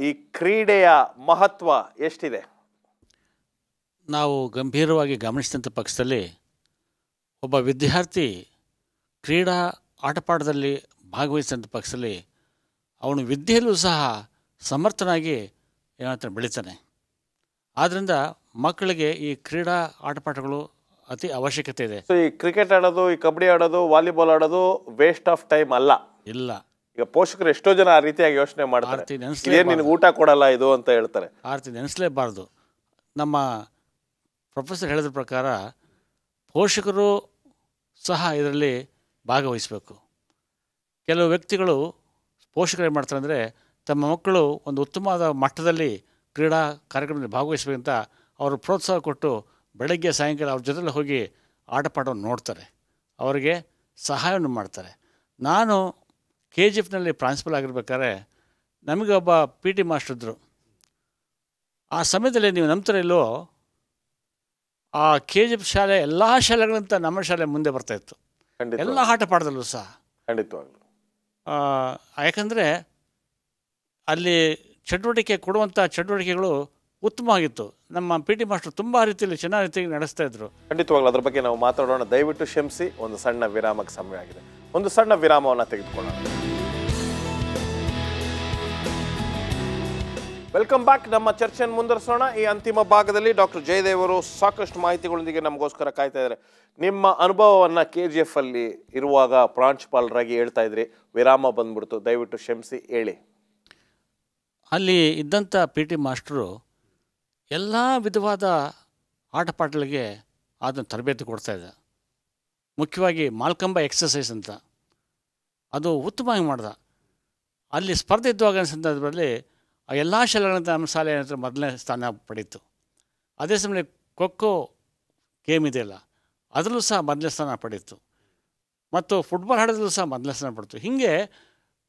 ಈ ಕ್ರೀಡೆಯ ಮಹತ್ವ ಎಷ್ಟಿದೆ ನಾವು ಗಂಭೀರವಾಗಿ ಗಮನಿಸಿದಂಥ ಪಕ್ಷದಲ್ಲಿ ಒಬ್ಬ ವಿದ್ಯಾರ್ಥಿ ಕ್ರೀಡಾ ಆಟಪಾಠದಲ್ಲಿ ಭಾಗವಹಿಸಿದಂಥ ಪಕ್ಷದಲ್ಲಿ ಅವನು ವಿದ್ಯೆಯಲ್ಲೂ ಸಹ ಸಮರ್ಥನಾಗಿ ಏನಾದರೂ ಬೆಳೀತಾನೆ ಆದ್ದರಿಂದ ಮಕ್ಕಳಿಗೆ ಈ ಕ್ರೀಡಾ ಆಟಪಾಠಗಳು ಅತಿ ಅವಶ್ಯಕತೆ ಇದೆ ಸೊ ಈ ಕ್ರಿಕೆಟ್ ಆಡೋದು ಈ ಕಬಡ್ಡಿ ಆಡೋದು ವಾಲಿಬಾಲ್ ಆಡೋದು ವೇಸ್ಟ್ ಆಫ್ ಟೈಮ್ ಅಲ್ಲ ಇಲ್ಲ ಈಗ ಪೋಷಕರು ಎಷ್ಟೋ ಜನ ಆ ರೀತಿಯಾಗಿ ಯೋಚನೆ ಮಾಡ್ತಾರೆ ನಿನಗೆ ಊಟ ಕೊಡಲ್ಲ ಇದು ಅಂತ ಹೇಳ್ತಾರೆ ಆರ್ತಿ ನೆನೆಸಲೇಬಾರ್ದು ನಮ್ಮ ಪ್ರೊಫೆಸರ್ ಹೇಳಿದ ಪ್ರಕಾರ ಪೋಷಕರು ಸಹ ಇದರಲ್ಲಿ ಭಾಗವಹಿಸಬೇಕು ಕೆಲವು ವ್ಯಕ್ತಿಗಳು ಪೋಷಕರು ಏನು ಮಾಡ್ತಾರೆ ಅಂದರೆ ತಮ್ಮ ಮಕ್ಕಳು ಒಂದು ಉತ್ತಮವಾದ ಮಟ್ಟದಲ್ಲಿ ಕ್ರೀಡಾ ಕಾರ್ಯಕ್ರಮದಲ್ಲಿ ಭಾಗವಹಿಸಬೇಕಂತ ಅವರು ಪ್ರೋತ್ಸಾಹ ಕೊಟ್ಟು ಬೆಳಗ್ಗೆ ಸಾಯಂಕಾಲ ಅವ್ರ ಜೊತೆಲಿ ಹೋಗಿ ಆಟಪಾಠವನ್ನು ನೋಡ್ತಾರೆ ಅವರಿಗೆ ಸಹಾಯವನ್ನು ಮಾಡ್ತಾರೆ ನಾನು ಕೆ ಜಿ ಎಫ್ನಲ್ಲಿ ಪ್ರಾನ್ಸಿಪಲ್ ಆಗಿರ್ಬೇಕಾದ್ರೆ ನಮಗೆ ಒಬ್ಬ ಪಿ ಟಿ ಮಾಸ್ಟರ್ ಇದ್ದರು ಆ ಸಮಯದಲ್ಲಿ ನೀವು ನಂಬ್ತಾರೆ ಇಲ್ಲೋ ಆ ಕೆ ಜಿ ಎಫ್ ಶಾಲೆ ಎಲ್ಲ ಶಾಲೆಗಳಂತ ನಮ್ಮ ಶಾಲೆ ಮುಂದೆ ಬರ್ತಾಯಿತ್ತು ಎಲ್ಲ ಆಟ ಪಾಡದಲ್ಲೂ ಸಹ ಖಂಡಿತವಾಗ್ಲು ಯಾಕಂದರೆ ಅಲ್ಲಿ ಚಟುವಟಿಕೆ ಕೊಡುವಂಥ ಚಟುವಟಿಕೆಗಳು ಉತ್ತಮವಾಗಿತ್ತು ನಮ್ಮ ಪಿ ಟಿ ಮಾಸ್ಟರ್ ತುಂಬ ರೀತಿಯಲ್ಲಿ ಚೆನ್ನಾಗಿ ರೀತಿಯಲ್ಲಿ ನಡೆಸ್ತಾ ಇದ್ರು ಖಂಡಿತವಾಗ್ಲೂ ಅದ್ರ ಬಗ್ಗೆ ನಾವು ಮಾತಾಡೋಣ ದಯವಿಟ್ಟು ಕ್ಷಮಿಸಿ ಒಂದು ಸಣ್ಣ ವಿರಾಮಕ್ಕೆ ಸಮಯ ಆಗಿದೆ ಒಂದು ಸಣ್ಣ ವಿರಾಮವನ್ನು ತೆಗೆದುಕೊಳ್ಳೋಣ ವೆಲ್ಕಮ್ ಬ್ಯಾಕ್ ನಮ್ಮ ಚರ್ಚೆಯನ್ನು ಮುಂದರ್ಸೋಣ ಈ ಅಂತಿಮ ಭಾಗದಲ್ಲಿ ಡಾಕ್ಟರ್ ಜಯದೇವರು ಅವರು ಸಾಕಷ್ಟು ಮಾಹಿತಿಗಳೊಂದಿಗೆ ನಮಗೋಸ್ಕರ ಕಾಯ್ತಾ ಇದ್ದಾರೆ ನಿಮ್ಮ ಅನುಭವವನ್ನು ಕೆ ಜಿ ಎಫ್ ಅಲ್ಲಿ ಇರುವಾಗ ಪ್ರಾಂಶುಪಾಲರಾಗಿ ಹೇಳ್ತಾ ಇದ್ರಿ ವಿರಾಮ ಬಂದ್ಬಿಡ್ತು ದಯವಿಟ್ಟು ಕ್ಷಮಿಸಿ ಹೇಳಿ ಅಲ್ಲಿ ಇದ್ದಂಥ ಪಿ ಟಿ ಮಾಸ್ಟರು ಎಲ್ಲ ವಿಧವಾದ ಆಟಪಾಟಗಳಿಗೆ ಅದನ್ನು ತರಬೇತಿ ಕೊಡ್ತಾಯಿದ್ದ ಮುಖ್ಯವಾಗಿ ಮಾಲ್ಕಂಬ ಎಕ್ಸಸೈಸ್ ಅಂತ ಅದು ಉತ್ತಮವಾಗಿ ಮಾಡ್ದ ಅಲ್ಲಿ ಸ್ಪರ್ಧೆ ಇದ್ದಾಗ ಸಂದರ್ಭದಲ್ಲಿ ಆ ಎಲ್ಲ ಶಾಲೆಗಳಂತ ನಮ್ಮ ಶಾಲೆ ಏನಂತ ಮೊದಲನೇ ಸ್ಥಾನ ಪಡೀತು ಅದೇ ಸಮಯ ಖೋಖೋ ಗೇಮ್ ಇದೆಯಲ್ಲ ಅದರಲ್ಲೂ ಸಹ ಮೊದಲನೇ ಸ್ಥಾನ ಪಡೀತು ಮತ್ತು ಫುಟ್ಬಾಲ್ ಆಡೋದ್ರಲ್ಲೂ ಸಹ ಮೊದಲನೇ ಸ್ಥಾನ ಪಡ್ತು ಹೀಗೆ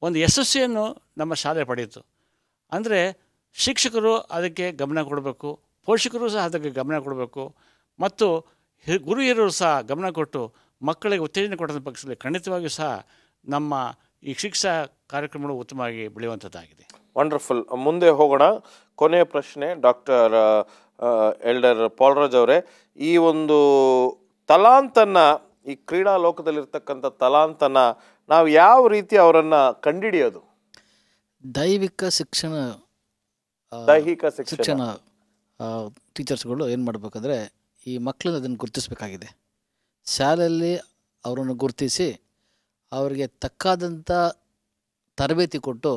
ಒಂದು ಯಶಸ್ವಿಯನ್ನು ನಮ್ಮ ಶಾಲೆ ಪಡೀತು ಅಂದರೆ ಶಿಕ್ಷಕರು ಅದಕ್ಕೆ ಗಮನ ಕೊಡಬೇಕು ಪೋಷಕರು ಸಹ ಅದಕ್ಕೆ ಗಮನ ಕೊಡಬೇಕು ಮತ್ತು ಗುರು ಹಿರಿಯರು ಸಹ ಗಮನ ಕೊಟ್ಟು ಮಕ್ಕಳಿಗೆ ಉತ್ತೇಜನ ಕೊಟ್ಟಂಥ ಪಕ್ಷದಲ್ಲಿ ಖಂಡಿತವಾಗಿಯೂ ಸಹ ನಮ್ಮ ಈ ಶಿಕ್ಷಾ ಕಾರ್ಯಕ್ರಮಗಳು ಉತ್ತಮವಾಗಿ ಬೆಳೆಯುವಂಥದ್ದಾಗಿದೆ ವಂಡರ್ಫುಲ್ ಮುಂದೆ ಹೋಗೋಣ ಕೊನೆಯ ಪ್ರಶ್ನೆ ಡಾಕ್ಟರ್ ಎಲ್ಡರ್ ಪಾಲ್ರಾಜ್ ಅವರೇ ಈ ಒಂದು ತಲಾಂತನ್ನು ಈ ಕ್ರೀಡಾ ಲೋಕದಲ್ಲಿರ್ತಕ್ಕಂಥ ತಲಾಂತನ ನಾವು ಯಾವ ರೀತಿ ಅವರನ್ನು ಕಂಡಿಡಿಯೋದು ದೈವಿಕ ಶಿಕ್ಷಣ ದೈಹಿಕ ಶಿಕ್ಷಣ ಟೀಚರ್ಸ್ಗಳು ಏನು ಮಾಡಬೇಕಂದ್ರೆ ಈ ಮಕ್ಕಳನ್ನ ಅದನ್ನು ಗುರುತಿಸಬೇಕಾಗಿದೆ ಶಾಲೆಯಲ್ಲಿ ಅವರನ್ನು ಗುರುತಿಸಿ ಅವರಿಗೆ ತಕ್ಕಾದಂಥ ತರಬೇತಿ ಕೊಟ್ಟು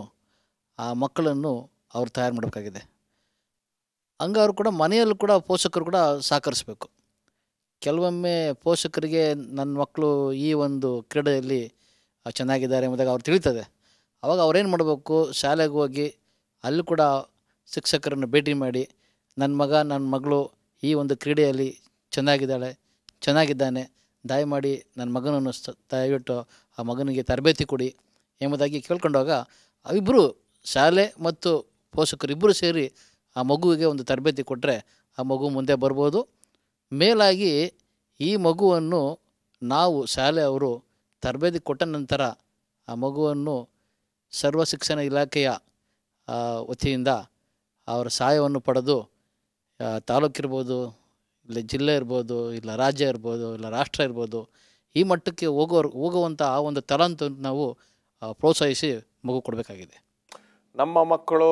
ಆ ಮಕ್ಕಳನ್ನು ಅವ್ರು ತಯಾರು ಮಾಡಬೇಕಾಗಿದೆ ಹಂಗೆ ಅವರು ಕೂಡ ಮನೆಯಲ್ಲೂ ಕೂಡ ಪೋಷಕರು ಕೂಡ ಸಹಕರಿಸಬೇಕು ಕೆಲವೊಮ್ಮೆ ಪೋಷಕರಿಗೆ ನನ್ನ ಮಕ್ಕಳು ಈ ಒಂದು ಕ್ರೀಡೆಯಲ್ಲಿ ಚೆನ್ನಾಗಿದ್ದಾರೆ ಎಂಬುದಾಗ ಅವ್ರು ತಿಳಿತದೆ ಆವಾಗ ಅವ್ರೇನು ಮಾಡಬೇಕು ಶಾಲೆಗೆ ಹೋಗಿ ಅಲ್ಲಿ ಕೂಡ ಶಿಕ್ಷಕರನ್ನು ಭೇಟಿ ಮಾಡಿ ನನ್ನ ಮಗ ನನ್ನ ಮಗಳು ಈ ಒಂದು ಕ್ರೀಡೆಯಲ್ಲಿ ಚೆನ್ನಾಗಿದ್ದಾಳೆ ಚೆನ್ನಾಗಿದ್ದಾನೆ ದಯಮಾಡಿ ನನ್ನ ಮಗನನ್ನು ದಯವಿಟ್ಟು ಆ ಮಗನಿಗೆ ತರಬೇತಿ ಕೊಡಿ ಎಂಬುದಾಗಿ ಕೇಳ್ಕೊಂಡಾಗ ಅವಿಬ್ಬರು ಶಾಲೆ ಮತ್ತು ಪೋಷಕರಿಬ್ಬರು ಸೇರಿ ಆ ಮಗುವಿಗೆ ಒಂದು ತರಬೇತಿ ಕೊಟ್ಟರೆ ಆ ಮಗು ಮುಂದೆ ಬರ್ಬೋದು ಮೇಲಾಗಿ ಈ ಮಗುವನ್ನು ನಾವು ಶಾಲೆ ಅವರು ತರಬೇತಿ ಕೊಟ್ಟ ನಂತರ ಆ ಮಗುವನ್ನು ಸರ್ವ ಶಿಕ್ಷಣ ಇಲಾಖೆಯ ವತಿಯಿಂದ ಅವರ ಸಹಾಯವನ್ನು ಪಡೆದು ತಾಲೂಕಿರ್ಬೋದು ಇಲ್ಲ ಜಿಲ್ಲೆ ಇರ್ಬೋದು ಇಲ್ಲ ರಾಜ್ಯ ಇರ್ಬೋದು ಇಲ್ಲ ರಾಷ್ಟ್ರ ಇರ್ಬೋದು ಈ ಮಟ್ಟಕ್ಕೆ ಹೋಗೋರು ಹೋಗುವಂಥ ಆ ಒಂದು ತಲಂತ ನಾವು ಪ್ರೋತ್ಸಾಹಿಸಿ ಮಗು ಕೊಡಬೇಕಾಗಿದೆ ನಮ್ಮ ಮಕ್ಕಳು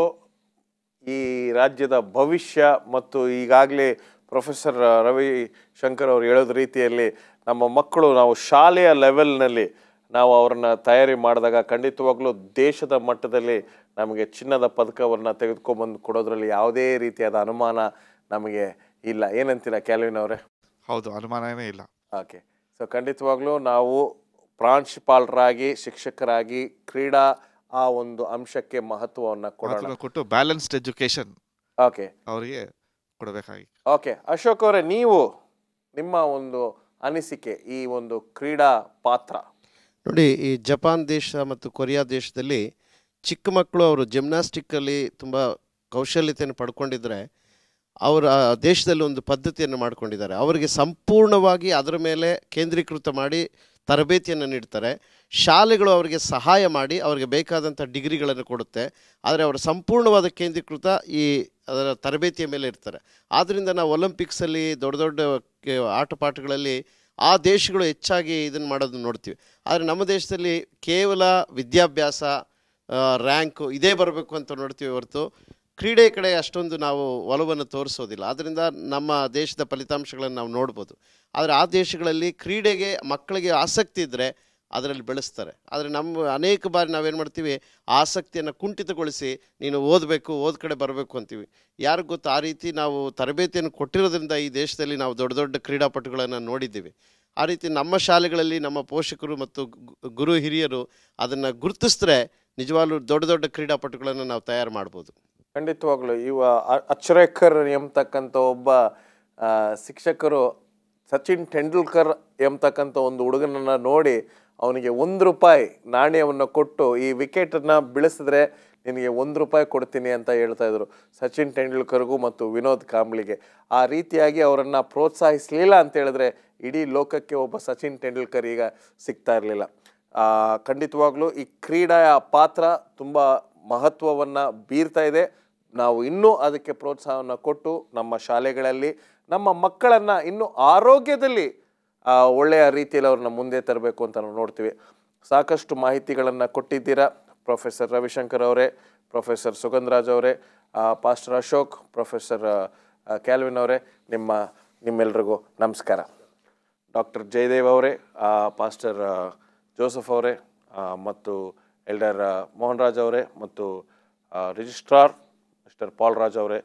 ಈ ರಾಜ್ಯದ ಭವಿಷ್ಯ ಮತ್ತು ಈಗಾಗಲೇ ಪ್ರೊಫೆಸರ್ ರವಿ ಶಂಕರ್ ಅವರು ಹೇಳೋದ ರೀತಿಯಲ್ಲಿ ನಮ್ಮ ಮಕ್ಕಳು ನಾವು ಶಾಲೆಯ ಲೆವೆಲ್ನಲ್ಲಿ ನಾವು ಅವ್ರನ್ನ ತಯಾರಿ ಮಾಡಿದಾಗ ಖಂಡಿತವಾಗ್ಲೂ ದೇಶದ ಮಟ್ಟದಲ್ಲಿ ನಮಗೆ ಚಿನ್ನದ ಪದಕವನ್ನು ತೆಗೆದುಕೊಂಡ್ಬಂದು ಕೊಡೋದ್ರಲ್ಲಿ ಯಾವುದೇ ರೀತಿಯಾದ ಅನುಮಾನ ನಮಗೆ ಇಲ್ಲ ಏನಂತೀರಾ ಕ್ಯಾಲ್ವಿನ್ ಅವರೇ ಹೌದು ಅನುಮಾನವೇ ಇಲ್ಲ ಓಕೆ ಸೊ ಖಂಡಿತವಾಗ್ಲೂ ನಾವು ಪ್ರಾಂಶುಪಾಲರಾಗಿ ಶಿಕ್ಷಕರಾಗಿ ಕ್ರೀಡಾ ಆ ಒಂದು ಅಂಶಕ್ಕೆ ಮಹತ್ವವನ್ನು ಕೊಡೋಣ ಕೊಟ್ಟು ಬ್ಯಾಲೆನ್ಸ್ಡ್ ಎಜುಕೇಶನ್ ಓಕೆ ಅವರಿಗೆ ಕೊಡಬೇಕಾಗಿ ಓಕೆ ಅಶೋಕ್ ಅವರೇ ನೀವು ನಿಮ್ಮ ಒಂದು ಅನಿಸಿಕೆ ಈ ಒಂದು ಕ್ರೀಡಾ ಪಾತ್ರ ನೋಡಿ ಈ ಜಪಾನ್ ದೇಶ ಮತ್ತು ಕೊರಿಯಾ ದೇಶದಲ್ಲಿ ಚಿಕ್ಕ ಮಕ್ಕಳು ಅವರು ಜಿಮ್ನಾಸ್ಟಿಕ್ ಅಲ್ಲಿ ತುಂಬಾ ಕೌಶಲ್ಯತೆಯನ್ನು ಪಡ್ಕೊಂಡಿದ್ರೆ ಅವರ ದೇಶದಲ್ಲಿ ಒಂದು ಪದ್ಧತಿಯನ್ನು ಮಾಡಿಕೊಂಡಿದ್ದಾರೆ ಅವರಿಗೆ ಸಂಪೂರ್ಣವಾಗಿ ಅದರ ಮೇಲೆ ಕೇಂದ್ರೀಕೃತ ಮಾಡಿ ತರಬೇತಿಯನ್ನು ನೀಡ್ತಾರೆ ಶಾಲೆಗಳು ಅವರಿಗೆ ಸಹಾಯ ಮಾಡಿ ಅವರಿಗೆ ಬೇಕಾದಂಥ ಡಿಗ್ರಿಗಳನ್ನು ಕೊಡುತ್ತೆ ಆದರೆ ಅವರು ಸಂಪೂರ್ಣವಾದ ಕೇಂದ್ರೀಕೃತ ಈ ಅದರ ತರಬೇತಿಯ ಮೇಲೆ ಇರ್ತಾರೆ ಆದ್ದರಿಂದ ನಾವು ಒಲಿಂಪಿಕ್ಸಲ್ಲಿ ದೊಡ್ಡ ದೊಡ್ಡ ಆಟಪಾಠಗಳಲ್ಲಿ ಆ ದೇಶಗಳು ಹೆಚ್ಚಾಗಿ ಇದನ್ನು ಮಾಡೋದನ್ನು ನೋಡ್ತೀವಿ ಆದರೆ ನಮ್ಮ ದೇಶದಲ್ಲಿ ಕೇವಲ ವಿದ್ಯಾಭ್ಯಾಸ ರ್ಯಾಂಕು ಇದೇ ಬರಬೇಕು ಅಂತ ನೋಡ್ತೀವಿ ಹೊರತು ಕ್ರೀಡೆ ಕಡೆ ಅಷ್ಟೊಂದು ನಾವು ಒಲವನ್ನು ತೋರಿಸೋದಿಲ್ಲ ಆದ್ದರಿಂದ ನಮ್ಮ ದೇಶದ ಫಲಿತಾಂಶಗಳನ್ನು ನಾವು ನೋಡ್ಬೋದು ಆದರೆ ಆ ದೇಶಗಳಲ್ಲಿ ಕ್ರೀಡೆಗೆ ಮಕ್ಕಳಿಗೆ ಆಸಕ್ತಿ ಇದ್ದರೆ ಅದರಲ್ಲಿ ಬೆಳೆಸ್ತಾರೆ ಆದರೆ ನಮ್ಮ ಅನೇಕ ಬಾರಿ ನಾವೇನು ಮಾಡ್ತೀವಿ ಆಸಕ್ತಿಯನ್ನು ಕುಂಠಿತಗೊಳಿಸಿ ನೀನು ಓದಬೇಕು ಓದ್ ಕಡೆ ಬರಬೇಕು ಅಂತೀವಿ ಯಾರಿಗೂ ಗೊತ್ತು ಆ ರೀತಿ ನಾವು ತರಬೇತಿಯನ್ನು ಕೊಟ್ಟಿರೋದ್ರಿಂದ ಈ ದೇಶದಲ್ಲಿ ನಾವು ದೊಡ್ಡ ದೊಡ್ಡ ಕ್ರೀಡಾಪಟುಗಳನ್ನು ನೋಡಿದ್ದೀವಿ ಆ ರೀತಿ ನಮ್ಮ ಶಾಲೆಗಳಲ್ಲಿ ನಮ್ಮ ಪೋಷಕರು ಮತ್ತು ಗುರು ಹಿರಿಯರು ಅದನ್ನು ಗುರುತಿಸಿದ್ರೆ ನಿಜವಾಗ್ಲೂ ದೊಡ್ಡ ದೊಡ್ಡ ಕ್ರೀಡಾಪಟುಗಳನ್ನು ನಾವು ತಯಾರು ಮಾಡ್ಬೋದು ಖಂಡಿತವಾಗ್ಲು ಇವ ಅಚ್ರೇಕರ್ ಎಂಬತಕ್ಕಂಥ ಒಬ್ಬ ಶಿಕ್ಷಕರು ಸಚಿನ್ ತೆಂಡೂಲ್ಕರ್ ಎಂಬತಕ್ಕಂಥ ಒಂದು ಹುಡುಗನನ್ನು ನೋಡಿ ಅವನಿಗೆ ಒಂದು ರೂಪಾಯಿ ನಾಣ್ಯವನ್ನು ಕೊಟ್ಟು ಈ ವಿಕೆಟನ್ನು ಬೀಳಿಸಿದ್ರೆ ನಿನಗೆ ಒಂದು ರೂಪಾಯಿ ಕೊಡ್ತೀನಿ ಅಂತ ಹೇಳ್ತಾ ಇದ್ರು ಸಚಿನ್ ತೆಂಡೂಲ್ಕರ್ಗೂ ಮತ್ತು ವಿನೋದ್ ಕಾಂಬ್ಳಿಗೆ ಆ ರೀತಿಯಾಗಿ ಅವರನ್ನು ಪ್ರೋತ್ಸಾಹಿಸಲಿಲ್ಲ ಅಂತ ಹೇಳಿದ್ರೆ ಇಡೀ ಲೋಕಕ್ಕೆ ಒಬ್ಬ ಸಚಿನ್ ತೆಂಡೂಲ್ಕರ್ ಈಗ ಸಿಗ್ತಾ ಇರಲಿಲ್ಲ ಖಂಡಿತವಾಗ್ಲೂ ಈ ಕ್ರೀಡೆಯ ಪಾತ್ರ ತುಂಬ ಮಹತ್ವವನ್ನು ಬೀರ್ತಾ ಇದೆ ನಾವು ಇನ್ನೂ ಅದಕ್ಕೆ ಪ್ರೋತ್ಸಾಹವನ್ನು ಕೊಟ್ಟು ನಮ್ಮ ಶಾಲೆಗಳಲ್ಲಿ ನಮ್ಮ ಮಕ್ಕಳನ್ನು ಇನ್ನೂ ಆರೋಗ್ಯದಲ್ಲಿ ಒಳ್ಳೆಯ ರೀತಿಯಲ್ಲಿ ಅವ್ರನ್ನ ಮುಂದೆ ತರಬೇಕು ಅಂತ ನಾವು ನೋಡ್ತೀವಿ ಸಾಕಷ್ಟು ಮಾಹಿತಿಗಳನ್ನು ಕೊಟ್ಟಿದ್ದೀರಾ ಪ್ರೊಫೆಸರ್ ರವಿಶಂಕರ್ ಅವರೇ ಪ್ರೊಫೆಸರ್ ಸುಗಂಧರಾಜ್ ಅವರೇ ಪಾಸ್ಟರ್ ಅಶೋಕ್ ಪ್ರೊಫೆಸರ್ ಕ್ಯಾಲ್ವಿನ್ ಅವರೇ ನಿಮ್ಮ ನಿಮ್ಮೆಲ್ರಿಗೂ ನಮಸ್ಕಾರ ಡಾಕ್ಟರ್ ಜಯದೇವ್ ಅವರೇ ಪಾಸ್ಟರ್ ಜೋಸಫ್ ಅವರೇ ಮತ್ತು ಎಲ್ಡರ್ ಮೋಹನ್ ರಾಜ್ ಅವರೇ ಮತ್ತು ರಿಜಿಸ್ಟ್ರಾರ್ ಮಿಸ್ಟರ್ ಪಾಲ್ ರಾಜ್ ಅವರೇ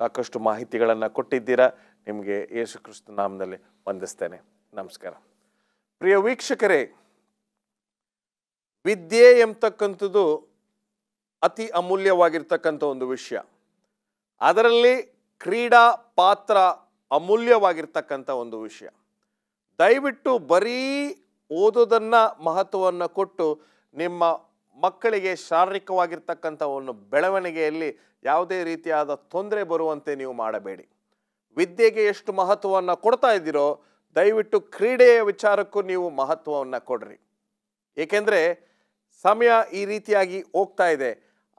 ಸಾಕಷ್ಟು ಮಾಹಿತಿಗಳನ್ನು ಕೊಟ್ಟಿದ್ದೀರಾ ನಿಮಗೆ ಯೇಸು ಕ್ರಿಸ್ತ ನಾಮದಲ್ಲಿ ವಂದಿಸ್ತೇನೆ ನಮಸ್ಕಾರ ಪ್ರಿಯ ವೀಕ್ಷಕರೇ ವಿದ್ಯೆ ಎಂಬತಕ್ಕಂಥದ್ದು ಅತಿ ಅಮೂಲ್ಯವಾಗಿರ್ತಕ್ಕಂಥ ಒಂದು ವಿಷಯ ಅದರಲ್ಲಿ ಕ್ರೀಡಾ ಪಾತ್ರ ಅಮೂಲ್ಯವಾಗಿರ್ತಕ್ಕಂಥ ಒಂದು ವಿಷಯ ದಯವಿಟ್ಟು ಬರೀ ಓದೋದನ್ನು ಮಹತ್ವವನ್ನು ಕೊಟ್ಟು ನಿಮ್ಮ ಮಕ್ಕಳಿಗೆ ಶಾರೀರಿಕವಾಗಿರ್ತಕ್ಕಂಥ ಒಂದು ಬೆಳವಣಿಗೆಯಲ್ಲಿ ಯಾವುದೇ ರೀತಿಯಾದ ತೊಂದರೆ ಬರುವಂತೆ ನೀವು ಮಾಡಬೇಡಿ ವಿದ್ಯೆಗೆ ಎಷ್ಟು ಮಹತ್ವವನ್ನು ಕೊಡ್ತಾ ಇದ್ದೀರೋ ದಯವಿಟ್ಟು ಕ್ರೀಡೆಯ ವಿಚಾರಕ್ಕೂ ನೀವು ಮಹತ್ವವನ್ನು ಕೊಡ್ರಿ ಏಕೆಂದರೆ ಸಮಯ ಈ ರೀತಿಯಾಗಿ ಹೋಗ್ತಾ ಇದೆ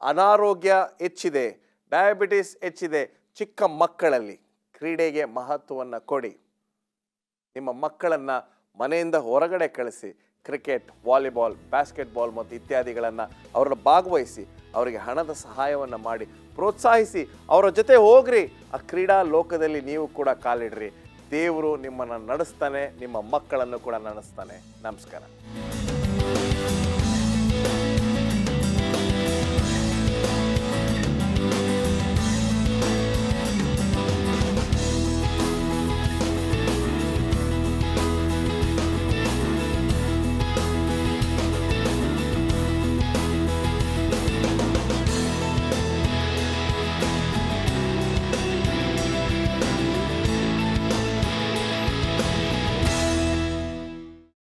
ಅನಾರೋಗ್ಯ ಹೆಚ್ಚಿದೆ ಡಯಾಬಿಟಿಸ್ ಹೆಚ್ಚಿದೆ ಚಿಕ್ಕ ಮಕ್ಕಳಲ್ಲಿ ಕ್ರೀಡೆಗೆ ಮಹತ್ವವನ್ನು ಕೊಡಿ ನಿಮ್ಮ ಮಕ್ಕಳನ್ನು ಮನೆಯಿಂದ ಹೊರಗಡೆ ಕಳಿಸಿ ಕ್ರಿಕೆಟ್ ವಾಲಿಬಾಲ್ ಬ್ಯಾಸ್ಕೆಟ್ಬಾಲ್ ಮತ್ತು ಇತ್ಯಾದಿಗಳನ್ನು ಅವರನ್ನು ಭಾಗವಹಿಸಿ ಅವರಿಗೆ ಹಣದ ಸಹಾಯವನ್ನು ಮಾಡಿ ಪ್ರೋತ್ಸಾಹಿಸಿ ಅವರ ಜೊತೆ ಹೋಗ್ರಿ ಆ ಕ್ರೀಡಾ ಲೋಕದಲ್ಲಿ ನೀವು ಕೂಡ ಕಾಲಿಡ್ರಿ ದೇವರು ನಿಮ್ಮನ್ನು ನಡೆಸ್ತಾನೆ ನಿಮ್ಮ ಮಕ್ಕಳನ್ನು ಕೂಡ ನಡೆಸ್ತಾನೆ ನಮಸ್ಕಾರ